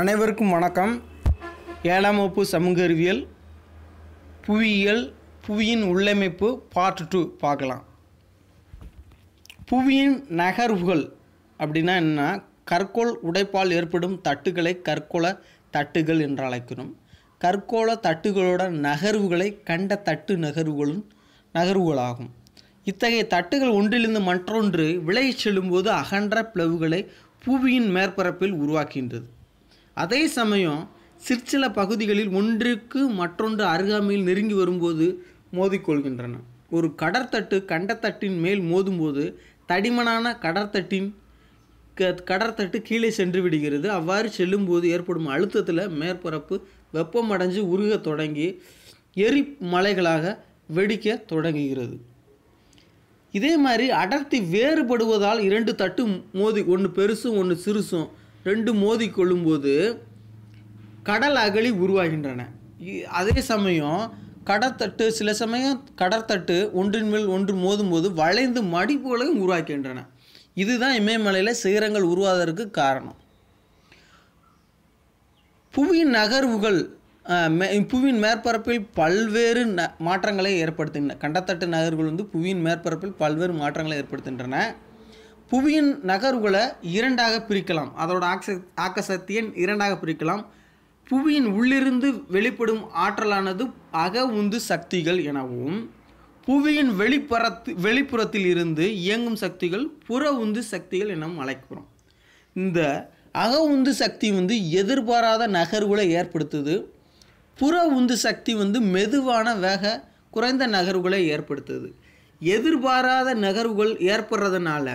அனைவருக்கும் வணக்கம் ஏழாம் வகுப்பு சமூக அறிவியல் புவியியல் புவியின் உள்ளமைப்பு பார்ட் டூ பார்க்கலாம் புவியின் நகர்வுகள் அப்படின்னா என்ன கற்கோள் உடைப்பால் ஏற்படும் தட்டுகளை கற்கோள தட்டுகள் என்று அழைக்கணும் கற்கோள தட்டுகளோட நகர்வுகளை கண்ட தட்டு நகர்வுகளும் நகர்வுகளாகும் இத்தகைய தட்டுகள் ஒன்றிலிருந்து மற்றொன்று விலகிச் செல்லும்போது அகன்ற பிளவுகளை புவியின் மேற்பரப்பில் உருவாக்குகின்றது அதே சமயம் சிற்சில பகுதிகளில் ஒன்றுக்கு மற்றொன்று அருகாமையில் நெருங்கி வரும்போது மோதிக்கொள்கின்றன ஒரு கடற்தட்டு கண்டத்தட்டின் மேல் மோதும்போது தடிமனான கடற்தட்டின் கடற்தட்டு கீழே சென்று விடுகிறது அவ்வாறு செல்லும்போது ஏற்படும் அழுத்தத்தில் மேற்பரப்பு வெப்பமடைஞ்சு உருக தொடங்கி எரி மலைகளாக வெடிக்க தொடங்குகிறது இதே மாதிரி அடர்த்தி வேறுபடுவதால் இரண்டு தட்டு மோதி ஒன்று பெருசும் ஒன்று சிறுசும் ரெண்டு மோதி கொள்ளும்போது கடல் அகழி உருவாகின்றன அதே சமயம் கடற்தட்டு சில சமயம் கடற்தட்டு ஒன்றின் மேல் ஒன்று மோதும்போது வளைந்து மடிப்புகளையும் உருவாக்கின்றன இதுதான் இமயமலையில் சிகரங்கள் உருவாவதற்கு காரணம் புவியின் நகர்வுகள் புவியின் மேற்பரப்பில் பல்வேறு ந மாற்றங்களை ஏற்படுத்துகின்றன கண்டத்தட்டு நகர்கள் வந்து புவியின் மேற்பரப்பில் பல்வேறு மாற்றங்களை ஏற்படுத்துகின்றன புவியின் நகர்வுகளை இரண்டாக பிரிக்கலாம் அதோட ஆக்ச ஆக்கசக்தியை இரண்டாக பிரிக்கலாம் புவியின் உள்ளிருந்து வெளிப்படும் ஆற்றலானது அக உந்து சக்திகள் எனவும் புவியின் வெளிப்புறத்து வெளிப்புறத்தில் இருந்து இயங்கும் சக்திகள் புற உந்து சக்திகள் எனவும் அழைக்கிறோம் இந்த அக உந்து சக்தி வந்து எதிர்பாராத நகர்வுகளை ஏற்படுத்துது புற உந்து சக்தி வந்து மெதுவான வேக குறைந்த நகர்வுகளை ஏற்படுத்துது எதிர்பாராத நகர்வுகள் ஏற்படுறதுனால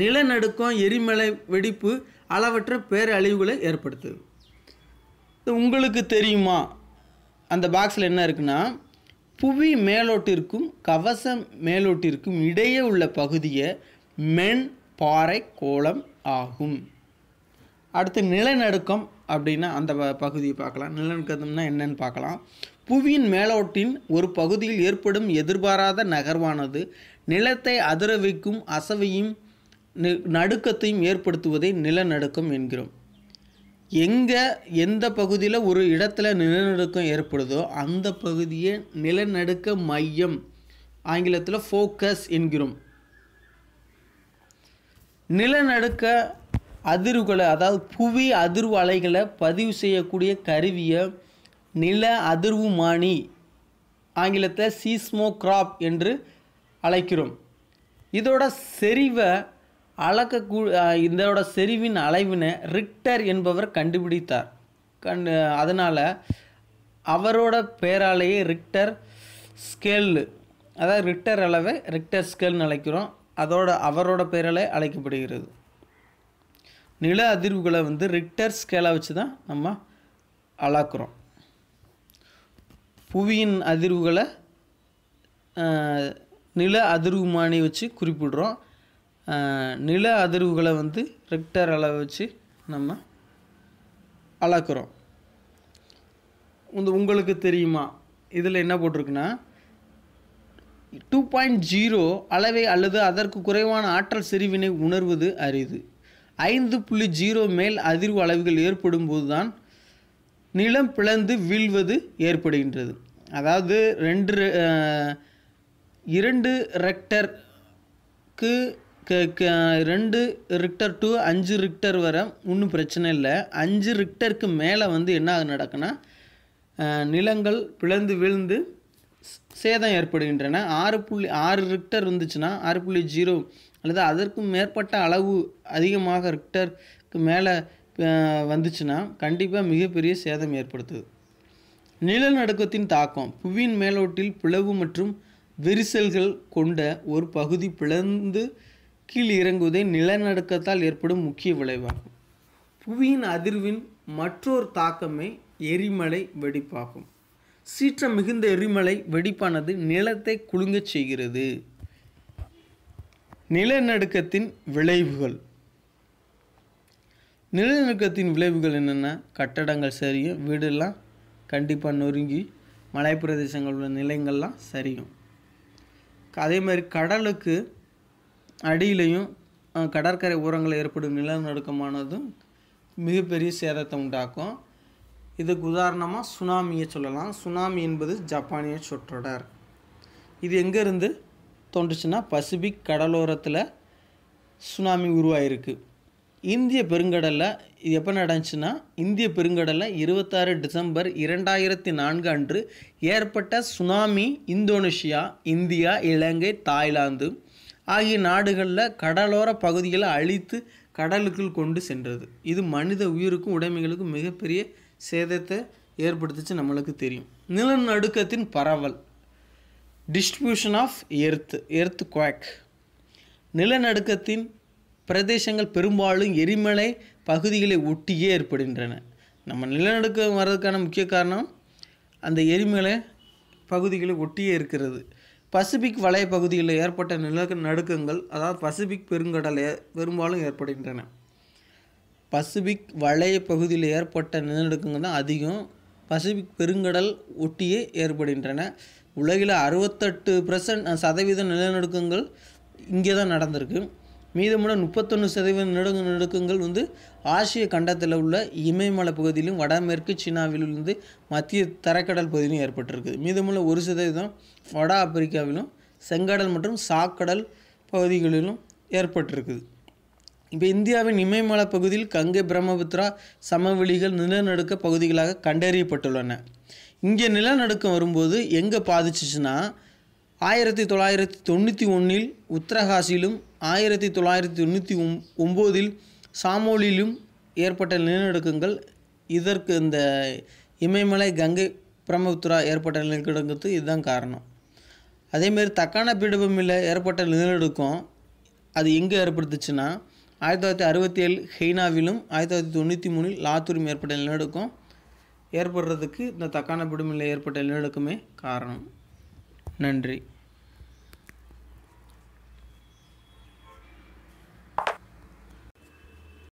நிலநடுக்கம் எரிமலை வெடிப்பு அளவற்ற பேரழிவுகளை ஏற்படுத்துது உங்களுக்கு தெரியுமா அந்த பாக்ஸில் என்ன இருக்குன்னா புவி மேலோட்டிற்கும் கவச மேலோட்டிற்கும் இடையே உள்ள பகுதியை மென் பாறை கோலம் ஆகும் அடுத்து நிலநடுக்கம் அப்படின்னா அந்த பகுதியை பார்க்கலாம் நிலநடுக்கம்னா என்னன்னு பார்க்கலாம் புவியின் மேலோட்டின் ஒரு பகுதியில் ஏற்படும் எதிர்பாராத நகர்வானது நிலத்தை அதிரவிக்கும் அசவையும் நடுக்கத்தையும் ஏற்படுத்துவதை நிலநடுக்கம் என்கிறோம் எங்கே எந்த பகுதியில் ஒரு இடத்துல நிலநடுக்கம் ஏற்படுதோ அந்த பகுதியை நிலநடுக்க மையம் ஆங்கிலத்தில் ஃபோக்கஸ் என்கிறோம் நிலநடுக்க அதிர்வுகளை அதாவது புவி அதிர்வு அலைகளை பதிவு செய்யக்கூடிய கருவியை நில அதிர்வுமானி ஆங்கிலத்தை சீஸ்மோக்ராப் என்று அழைக்கிறோம் இதோட செறிவை அளக்கக்கூ இதோட செறிவின் அளவினை ரிக்டர் என்பவர் கண்டுபிடித்தார் கண்டு அதனால் அவரோட பேராலேயே ரிக்டர் ஸ்கேலு அதாவது ரிக்டர் அளவை ரிக்டர் ஸ்கேல்னு அழைக்கிறோம் அதோட அவரோட பேராலே அழைக்கப்படுகிறது நில அதிர்வுகளை வந்து ரிக்டர் ஸ்கேலாக வச்சு தான் நம்ம அளக்குறோம் புவியின் அதிர்வுகளை நில அதிர்வுமானி வச்சு குறிப்பிடுறோம் நில அதிர்வுகளை வந்து ரெக்டர் அளவு வச்சு நம்ம அளக்குறோம் உங்களுக்கு தெரியுமா இதில் என்ன போட்டிருக்குன்னா டூ பாயிண்ட் ஜீரோ அளவை அல்லது அதற்கு குறைவான ஆற்றல் செறிவினை உணர்வது அரிது ஐந்து புள்ளி ஜீரோ மேல் அதிர்வு அளவுகள் ஏற்படும் போது தான் நிலம் பிளந்து வீழ்வது ஏற்படுகின்றது அதாவது ரெண்டு இரண்டு ரெக்டருக்கு ரெண்டு ரிக்டர் டூ அஞ்சு ரிக்டர் வர ஒன்றும் பிரச்சனை இல்லை அஞ்சு ரிக்டருக்கு மேலே வந்து என்ன நடக்குன்னா நிலங்கள் பிளந்து விழுந்து சேதம் ஏற்படுகின்றன ஆறு புள்ளி ஆறு ரிக்டர் இருந்துச்சுன்னா ஆறு புள்ளி ஜீரோ அல்லது அதற்கும் மேற்பட்ட அளவு அதிகமாக ரிக்டருக்கு மேலே வந்துச்சுன்னா கண்டிப்பாக மிகப்பெரிய சேதம் ஏற்படுத்துது நிலநடுக்கத்தின் தாக்கம் புவியின் மேலோட்டில் பிளவு மற்றும் விரிசல்கள் கொண்ட ஒரு பகுதி பிளந்து கீழ் இறங்குவதே நிலநடுக்கத்தால் ஏற்படும் முக்கிய விளைவாகும் புவியின் அதிர்வின் மற்றொரு தாக்கமே எரிமலை வெடிப்பாகும் சீற்றம் மிகுந்த எரிமலை வெடிப்பானது நிலத்தை குலுங்கச் செய்கிறது நிலநடுக்கத்தின் விளைவுகள் நிலநடுக்கத்தின் விளைவுகள் என்னென்னா கட்டடங்கள் சரியும் வீடெல்லாம் கண்டிப்பாக நொறுங்கி மலை பிரதேசங்கள் உள்ள நிலைங்கள்லாம் சரியும் அதே மாதிரி கடலுக்கு அடியிலையும் கடற்கரை ஓரங்களில் ஏற்படும் நிலநடுக்கமானதும் மிகப்பெரிய சேதத்தை உண்டாக்கும் இதுக்கு உதாரணமாக சுனாமியை சொல்லலாம் சுனாமி என்பது ஜப்பானிய சொற்றொடர் இது எங்கேருந்து தோன்றுச்சுன்னா பசிபிக் கடலோரத்தில் சுனாமி உருவாயிருக்கு இந்திய பெருங்கடலில் இது எப்போ நடந்துச்சுன்னா இந்திய பெருங்கடலில் இருபத்தாறு டிசம்பர் இரண்டாயிரத்தி நான்கு அன்று ஏற்பட்ட tsunami Indonesia India Ilangai Thailand ஆகிய நாடுகளில் கடலோர பகுதிகளை அழித்து கடலுக்குள் கொண்டு சென்றது இது மனித உயிருக்கும் உடைமைகளுக்கும் மிகப்பெரிய சேதத்தை ஏற்படுத்துச்சு நம்மளுக்கு தெரியும் நிலநடுக்கத்தின் பரவல் distribution of earth earthquake நிலநடுக்கத்தின் பிரதேசங்கள் பெரும்பாலும் எரிமலை பகுதிகளை ஒட்டியே ஏற்படுகின்றன நம்ம நிலநடுக்கம் வர்றதுக்கான முக்கிய காரணம் அந்த எரிமலை பகுதிகளை ஒட்டியே இருக்கிறது பசிபிக் வலய பகுதியில் ஏற்பட்ட நில நடுக்கங்கள் அதாவது பசிபிக் பெருங்கடலை பெரும்பாலும் ஏற்படுகின்றன பசிபிக் வலய பகுதியில் ஏற்பட்ட நிலநடுக்கங்கள் தான் அதிகம் பசிபிக் பெருங்கடல் ஒட்டியே ஏற்படுகின்றன உலகில் அறுபத்தெட்டு பர்சன்ட் சதவீத நிலநடுக்கங்கள் இங்கே தான் நடந்திருக்கு மீதமுள்ள முப்பத்தொன்று சதவீத நடுங்கு நடுக்கங்கள் வந்து ஆசிய கண்டத்தில் உள்ள இமயமலை பகுதியிலும் வடமேற்கு சீனாவிலிருந்து மத்திய தரைக்கடல் பகுதியிலும் ஏற்பட்டிருக்குது மீதமுள்ள ஒரு சதவீதம் வட ஆப்பிரிக்காவிலும் செங்கடல் மற்றும் சாக்கடல் பகுதிகளிலும் ஏற்பட்டிருக்குது இப்போ இந்தியாவின் இமயமலை பகுதியில் கங்கை பிரம்மபுத்திரா சமவெளிகள் நிலநடுக்க பகுதிகளாக கண்டறியப்பட்டுள்ளன இங்கே நிலநடுக்கம் வரும்போது எங்கே பாதிச்சிச்சுன்னா ஆயிரத்தி தொள்ளாயிரத்தி தொண்ணூற்றி ஒன்றில் உத்தரகாசியிலும் ஆயிரத்தி தொள்ளாயிரத்தி தொண்ணூற்றி ஒம் ஒம்போதில் சாமோலிலும் ஏற்பட்ட நிலநடுக்கங்கள் இதற்கு இந்த இமயமலை கங்கை பிரம்மபுத்திரா ஏற்பட்ட நிலநடுக்கத்துக்கு இதுதான் காரணம் அதேமாரி தக்கான பீடபூமியில் ஏற்பட்ட நிலநடுக்கம் அது எங்கே ஏற்படுத்துச்சுன்னா ஆயிரத்தி தொள்ளாயிரத்தி அறுபத்தி ஏழு ஹெய்னாவிலும் ஆயிரத்தி தொள்ளாயிரத்தி தொண்ணூற்றி மூணில் லாத்தூரும் ஏற்பட்ட நிலநடுக்கம் ஏற்படுறதுக்கு இந்த தக்கான பீடபூமியில் ஏற்பட்ட நிலநடுக்கமே காரணம் நன்றி